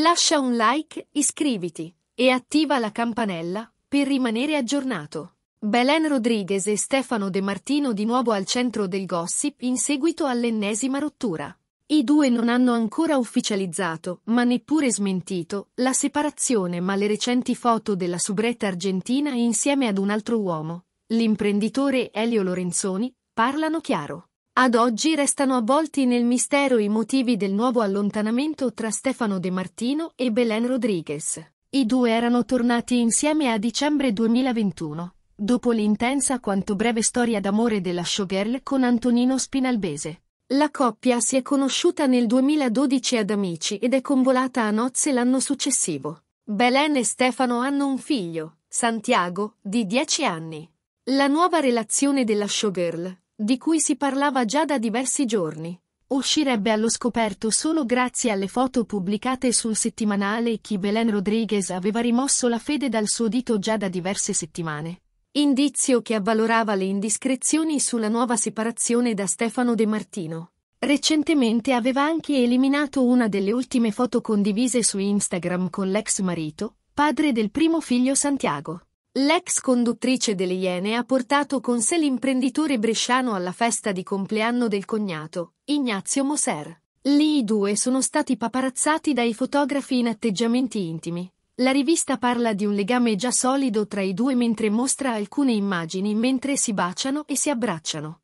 Lascia un like, iscriviti e attiva la campanella per rimanere aggiornato. Belen Rodriguez e Stefano De Martino di nuovo al centro del gossip in seguito all'ennesima rottura. I due non hanno ancora ufficializzato, ma neppure smentito, la separazione ma le recenti foto della subretta argentina insieme ad un altro uomo, l'imprenditore Elio Lorenzoni, parlano chiaro. Ad oggi restano avvolti nel mistero i motivi del nuovo allontanamento tra Stefano De Martino e Belen Rodriguez. I due erano tornati insieme a dicembre 2021, dopo l'intensa quanto breve storia d'amore della showgirl con Antonino Spinalbese. La coppia si è conosciuta nel 2012 ad Amici ed è convolata a nozze l'anno successivo. Belen e Stefano hanno un figlio, Santiago, di 10 anni. La nuova relazione della showgirl, di cui si parlava già da diversi giorni. Uscirebbe allo scoperto solo grazie alle foto pubblicate sul settimanale che Belen Rodriguez aveva rimosso la fede dal suo dito già da diverse settimane. Indizio che avvalorava le indiscrezioni sulla nuova separazione da Stefano De Martino. Recentemente aveva anche eliminato una delle ultime foto condivise su Instagram con l'ex marito, padre del primo figlio Santiago. L'ex conduttrice delle Iene ha portato con sé l'imprenditore bresciano alla festa di compleanno del cognato, Ignazio Moser. Lì i due sono stati paparazzati dai fotografi in atteggiamenti intimi. La rivista parla di un legame già solido tra i due mentre mostra alcune immagini mentre si baciano e si abbracciano.